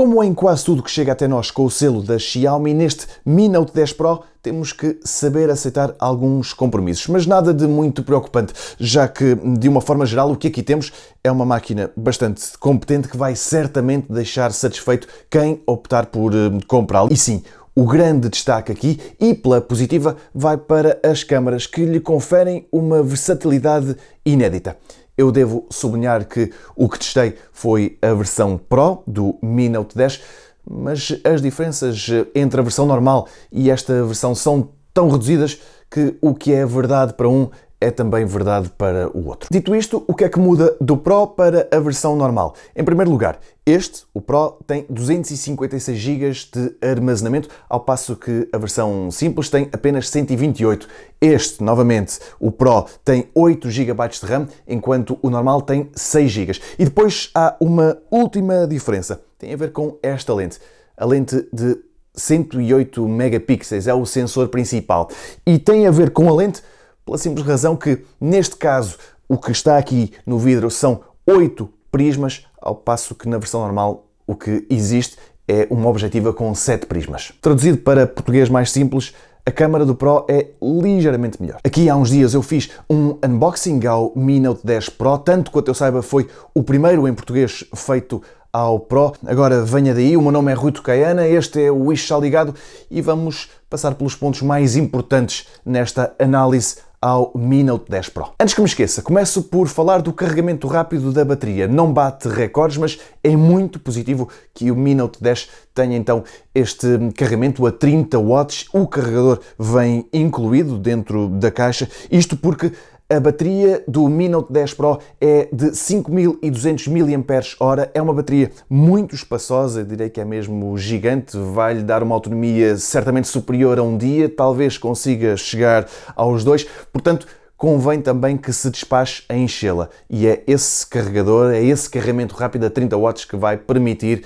Como em quase tudo que chega até nós com o selo da Xiaomi, neste Mi Note 10 Pro temos que saber aceitar alguns compromissos, mas nada de muito preocupante, já que, de uma forma geral, o que aqui temos é uma máquina bastante competente que vai certamente deixar satisfeito quem optar por eh, comprá-lo. E sim, o grande destaque aqui, e pela positiva, vai para as câmaras que lhe conferem uma versatilidade inédita eu devo sublinhar que o que testei foi a versão Pro do Mi Note 10, mas as diferenças eh, entre a versão normal e esta versão são tão reduzidas que o que é verdade para um é também verdade para o outro. Dito isto, o que é que muda do Pro para a versão normal? Em primeiro lugar, este, o Pro, tem 256 GB de armazenamento, ao passo que a versão simples tem apenas 128. Este, novamente, o Pro, tem 8 GB de RAM, enquanto o normal tem 6 GB. E depois há uma última diferença, tem a ver com esta lente, a lente de 108 megapixels, é o sensor principal. E tem a ver com a lente pela simples razão que, neste caso, o que está aqui no vidro são oito prismas, ao passo que na versão normal o que existe é uma objetiva com sete prismas. Traduzido para português mais simples, a câmara do Pro é ligeiramente melhor. Aqui há uns dias eu fiz um unboxing ao Mi Note 10 Pro, tanto quanto eu saiba foi o primeiro em português feito ao Pro. Agora venha daí, o meu nome é Rui Tocaiana, este é o Wish Ligado e vamos passar pelos pontos mais importantes nesta análise ao Mi Note 10 Pro. Antes que me esqueça, começo por falar do carregamento rápido da bateria. Não bate recordes, mas é muito positivo que o Mi Note 10 tenha então este carregamento a 30 watts. O carregador vem incluído dentro da caixa, isto porque a bateria do Mi Note 10 Pro é de 5200 mAh, é uma bateria muito espaçosa, direi que é mesmo gigante, vai-lhe dar uma autonomia certamente superior a um dia, talvez consiga chegar aos dois, portanto convém também que se despache a enchê-la. E é esse carregador, é esse carregamento rápido a 30 watts que vai permitir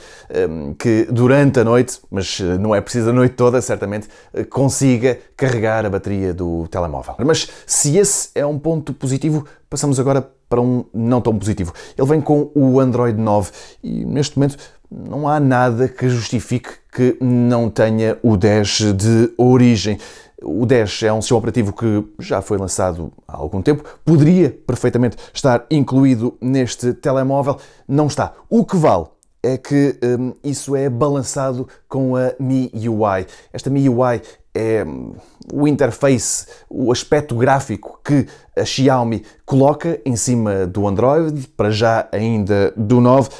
um, que durante a noite, mas eh, não é preciso a noite toda, certamente, eh, consiga carregar a bateria do telemóvel. Mas se esse é um ponto positivo, passamos agora para um não tão positivo. Ele vem com o Android 9 e neste momento não há nada que justifique que não tenha o 10 de origem. O 10 é um sistema operativo que já foi lançado há algum tempo, poderia perfeitamente estar incluído neste telemóvel, não está. O que vale é que hum, isso é balançado com a MIUI. Esta MIUI é hum, o interface, o aspecto gráfico que a Xiaomi coloca em cima do Android, para já ainda do 9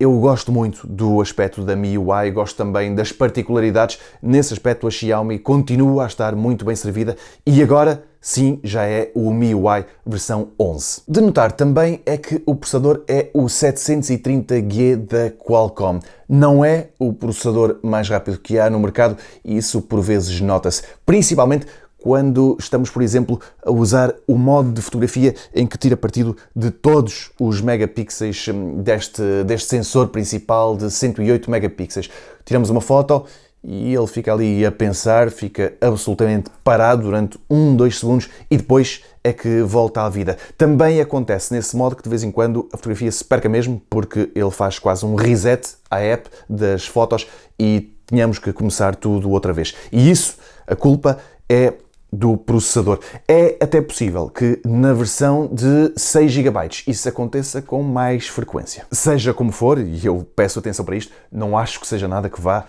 eu gosto muito do aspecto da MIUI, gosto também das particularidades. Nesse aspecto, a Xiaomi continua a estar muito bem servida e agora sim já é o MIUI versão 11. De notar também é que o processador é o 730G da Qualcomm. Não é o processador mais rápido que há no mercado e isso por vezes nota-se, principalmente quando estamos, por exemplo, a usar o modo de fotografia em que tira partido de todos os megapixels hum, deste, deste sensor principal de 108 megapixels. Tiramos uma foto e ele fica ali a pensar, fica absolutamente parado durante 1, 2 segundos e depois é que volta à vida. Também acontece nesse modo que de vez em quando a fotografia se perca mesmo, porque ele faz quase um reset à app das fotos e tínhamos que começar tudo outra vez. E isso, a culpa é do processador. É até possível que na versão de 6 GB isso aconteça com mais frequência. Seja como for, e eu peço atenção para isto, não acho que seja nada que vá uh,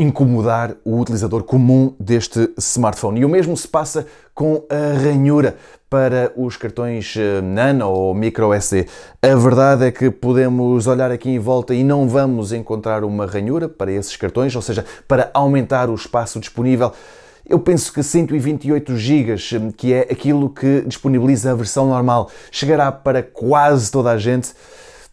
incomodar o utilizador comum deste smartphone. E o mesmo se passa com a ranhura para os cartões eh, nano ou micro SD. A verdade é que podemos olhar aqui em volta e não vamos encontrar uma ranhura para esses cartões, ou seja, para aumentar o espaço disponível eu penso que 128 GB, hum, que é aquilo que disponibiliza a versão normal, chegará para quase toda a gente.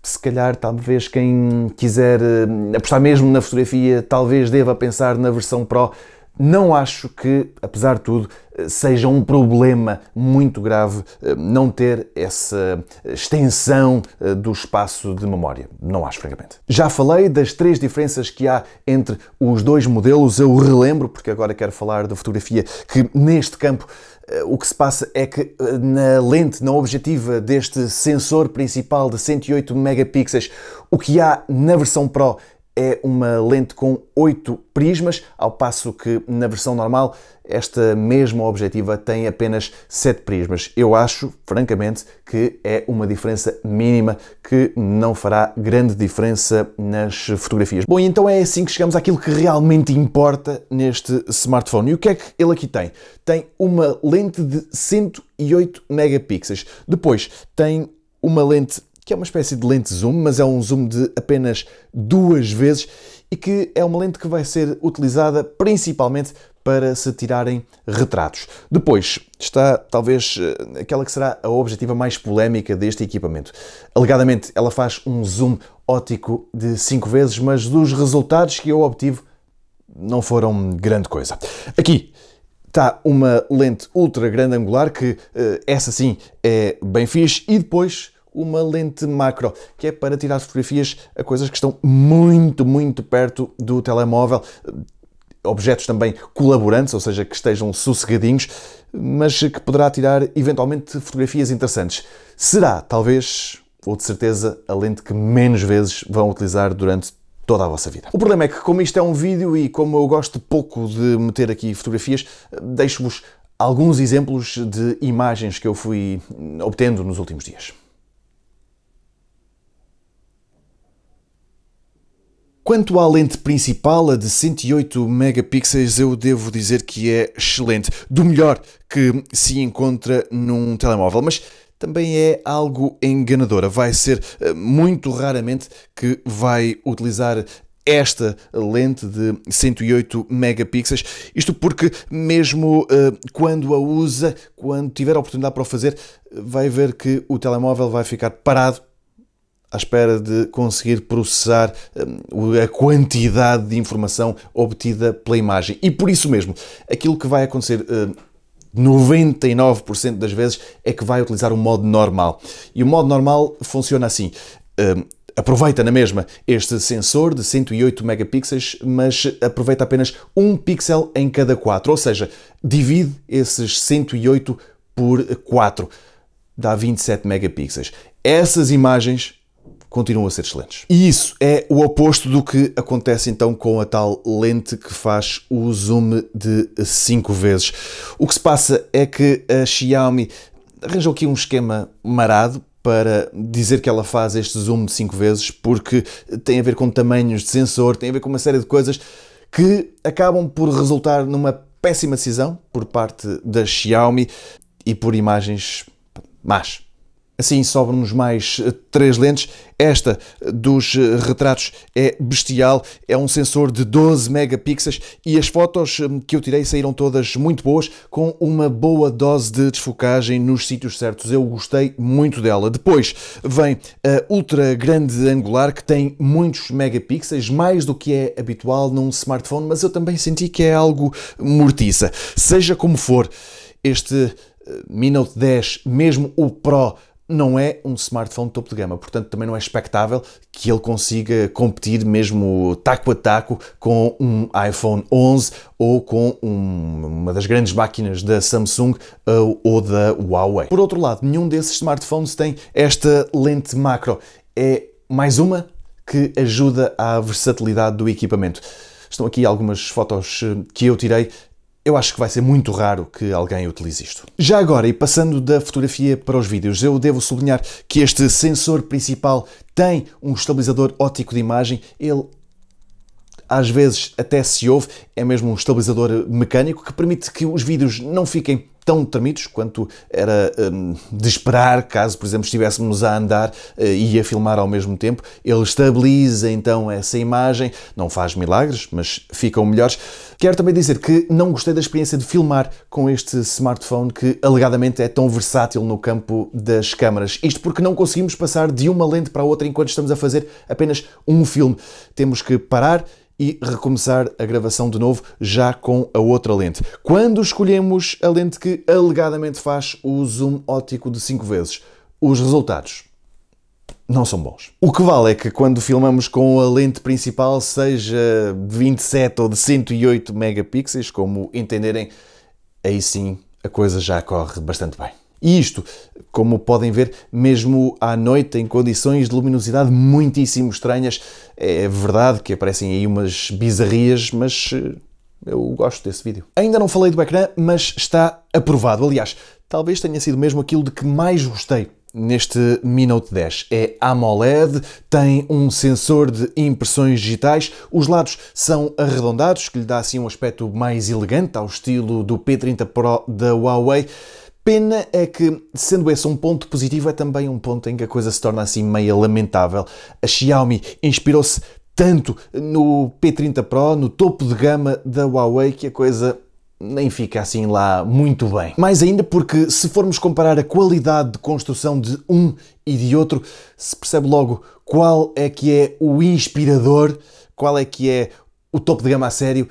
Se calhar, talvez quem quiser hum, apostar mesmo na fotografia, talvez deva pensar na versão Pro não acho que, apesar de tudo, seja um problema muito grave eh, não ter essa extensão eh, do espaço de memória. Não acho, francamente. Já falei das três diferenças que há entre os dois modelos. Eu relembro, porque agora quero falar da fotografia, que neste campo eh, o que se passa é que na lente, na objetiva deste sensor principal de 108 megapixels, o que há na versão Pro é uma lente com 8 prismas, ao passo que na versão normal esta mesma objetiva tem apenas 7 prismas. Eu acho, francamente, que é uma diferença mínima que não fará grande diferença nas fotografias. Bom, então é assim que chegamos àquilo que realmente importa neste smartphone. E o que é que ele aqui tem? Tem uma lente de 108 megapixels. Depois tem uma lente que é uma espécie de lente zoom, mas é um zoom de apenas duas vezes e que é uma lente que vai ser utilizada principalmente para se tirarem retratos. Depois está talvez eh, aquela que será a objetiva mais polémica deste equipamento. Alegadamente ela faz um zoom óptico de 5 vezes, mas dos resultados que eu obtive não foram grande coisa. Aqui está uma lente ultra grande angular que eh, essa sim é bem fixe e depois uma lente macro, que é para tirar fotografias a coisas que estão muito, muito perto do telemóvel, objetos também colaborantes, ou seja, que estejam sossegadinhos, mas que poderá tirar eventualmente fotografias interessantes. Será, talvez, ou de certeza, a lente que menos vezes vão utilizar durante toda a vossa vida. O problema é que, como isto é um vídeo e como eu gosto pouco de meter aqui fotografias, deixo-vos alguns exemplos de imagens que eu fui obtendo nos últimos dias. Quanto à lente principal, a de 108 megapixels, eu devo dizer que é excelente, do melhor que se encontra num telemóvel, mas também é algo enganadora. Vai ser eh, muito raramente que vai utilizar esta lente de 108 megapixels. Isto porque, mesmo uh, quando a usa, quando tiver a oportunidade para o fazer, vai ver que o telemóvel vai ficar parado à espera de conseguir processar hum, a quantidade de informação obtida pela imagem. E por isso mesmo, aquilo que vai acontecer 99% hum, das vezes é que vai utilizar o modo normal. E o modo normal funciona assim. Hum, aproveita na mesma este sensor de 108 megapixels, mas aproveita apenas um pixel em cada 4, ou seja, divide esses 108 por 4, dá 27 megapixels. Essas imagens continuam a ser excelentes. E isso é o oposto do que acontece então com a tal lente que faz o zoom de 5 vezes. O que se passa é que a Xiaomi arranjou aqui um esquema marado para dizer que ela faz este zoom de 5 vezes, porque tem a ver com tamanhos de sensor, tem a ver com uma série de coisas que acabam por resultar numa péssima decisão por parte da Xiaomi e por imagens más. Assim sobram-nos mais eh, três lentes. Esta eh, dos eh, retratos é bestial, é um sensor de 12 megapixels e as fotos que eu tirei saíram todas muito boas, com uma boa dose de desfocagem nos sítios certos. Eu gostei muito dela. Depois vem a ultra grande angular, que tem muitos megapixels, mais do que é habitual num smartphone, mas eu também senti que é algo mortiça. Seja como for, este Mi Note 10, mesmo o Pro, não é um smartphone topo de gama, portanto também não é expectável que ele consiga competir mesmo taco a taco com um iPhone 11 ou com um, uma das grandes máquinas da Samsung ou da Huawei. Por outro lado, nenhum desses smartphones tem esta lente macro. É mais uma que ajuda à versatilidade do equipamento. Estão aqui algumas fotos eh, que eu tirei eu acho que vai ser muito raro que alguém utilize isto. Já agora, e passando da fotografia para os vídeos, eu devo sublinhar que este sensor principal tem um estabilizador óptico de imagem, ele às vezes até se ouve, é mesmo um estabilizador mecânico que permite que os vídeos não fiquem tão temidos quanto era hum, de esperar caso, por exemplo, estivéssemos a andar uh, e a filmar ao mesmo tempo. Ele estabiliza então essa imagem, não faz milagres, mas ficam melhores. Quero também dizer que não gostei da experiência de filmar com este smartphone que alegadamente é tão versátil no campo das câmaras. Isto porque não conseguimos passar de uma lente para a outra enquanto estamos a fazer apenas um filme. Temos que parar e recomeçar a gravação de novo, já com a outra lente. Quando escolhemos a lente que alegadamente faz o zoom óptico de 5 vezes, os resultados não são bons. O que vale é que quando filmamos com a lente principal, seja de 27 ou de 108 megapixels, como entenderem, aí sim a coisa já corre bastante bem. E isto, como podem ver, mesmo à noite, em condições de luminosidade muitíssimo estranhas, é verdade que aparecem aí umas bizarrias, mas eh, eu gosto desse vídeo. Ainda não falei do ecrã, mas está aprovado. Aliás, talvez tenha sido mesmo aquilo de que mais gostei neste Mi Note 10. É AMOLED, tem um sensor de impressões digitais, os lados são arredondados, que lhe dá assim um aspecto mais elegante, ao estilo do P30 Pro da Huawei. Pena é que, sendo esse um ponto positivo, é também um ponto em que a coisa se torna assim meia lamentável. A Xiaomi inspirou-se tanto no P30 Pro, no topo de gama da Huawei, que a coisa nem fica assim lá muito bem. Mais ainda porque, se formos comparar a qualidade de construção de um e de outro, se percebe logo qual é que é o inspirador, qual é que é o topo de gama a sério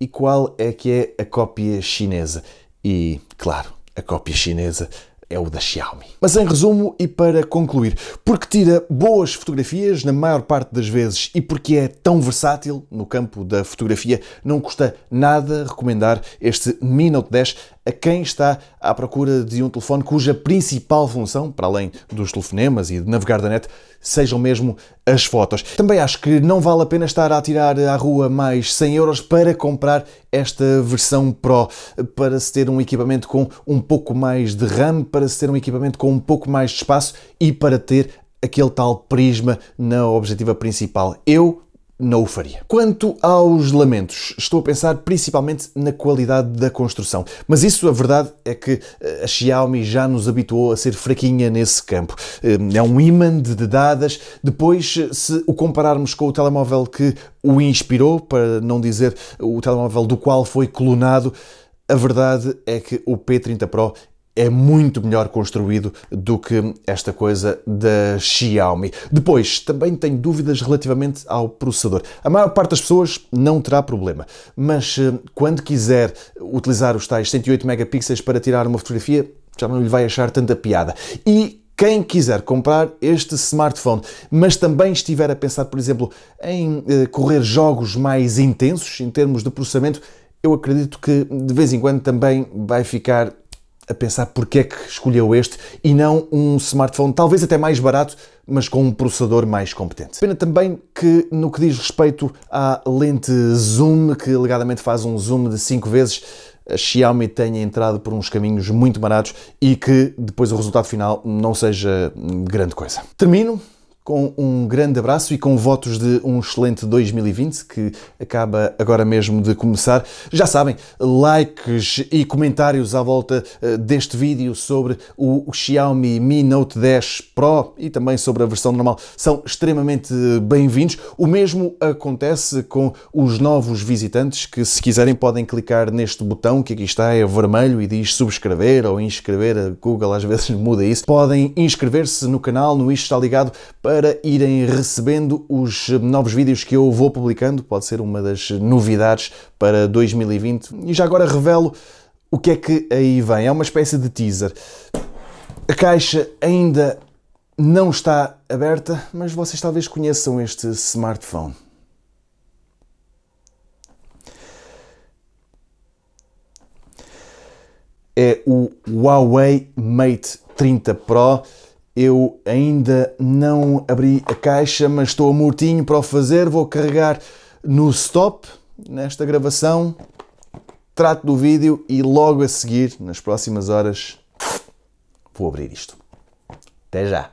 e qual é que é a cópia chinesa. E, claro, a cópia chinesa é o da Xiaomi. Mas em resumo e para concluir, porque tira boas fotografias na maior parte das vezes e porque é tão versátil no campo da fotografia, não custa nada recomendar este Mi Note 10 a quem está à procura de um telefone cuja principal função, para além dos telefonemas e de navegar da net, sejam mesmo as fotos. Também acho que não vale a pena estar a tirar à rua mais 100 euros para comprar esta versão Pro, para se ter um equipamento com um pouco mais de RAM, para se ter um equipamento com um pouco mais de espaço e para ter aquele tal prisma na objetiva principal. Eu não o faria. Quanto aos lamentos, estou a pensar principalmente na qualidade da construção. Mas isso, a verdade, é que eh, a Xiaomi já nos habituou a ser fraquinha nesse campo. Eh, é um imã de dadas. Depois, se o compararmos com o telemóvel que o inspirou, para não dizer o telemóvel do qual foi clonado, a verdade é que o P30 Pro é muito melhor construído do que esta coisa da Xiaomi. Depois, também tenho dúvidas relativamente ao processador. A maior parte das pessoas não terá problema, mas eh, quando quiser utilizar os tais 108 megapixels para tirar uma fotografia, já não lhe vai achar tanta piada. E quem quiser comprar este smartphone, mas também estiver a pensar, por exemplo, em eh, correr jogos mais intensos em termos de processamento, eu acredito que de vez em quando também vai ficar a pensar porque é que escolheu este e não um smartphone talvez até mais barato, mas com um processador mais competente. Pena também que no que diz respeito à lente zoom, que alegadamente faz um zoom de 5 vezes, a Xiaomi tenha entrado por uns caminhos muito baratos e que depois o resultado final não seja grande coisa. Termino com um grande abraço e com votos de um excelente 2020 que acaba agora mesmo de começar. Já sabem, likes e comentários à volta eh, deste vídeo sobre o Xiaomi Mi Note 10 Pro e também sobre a versão normal são extremamente bem-vindos. O mesmo acontece com os novos visitantes que, se quiserem, podem clicar neste botão que aqui está, é vermelho e diz subscrever ou inscrever. A Google às vezes muda isso. Podem inscrever-se no canal, no Isto Está Ligado, para para irem recebendo os novos vídeos que eu vou publicando, pode ser uma das novidades para 2020. E já agora revelo o que é que aí vem. É uma espécie de teaser. A caixa ainda não está aberta, mas vocês talvez conheçam este smartphone. É o Huawei Mate 30 Pro. Eu ainda não abri a caixa, mas estou a mortinho para o fazer. Vou carregar no stop nesta gravação. Trato do vídeo e logo a seguir, nas próximas horas, vou abrir isto. Até já!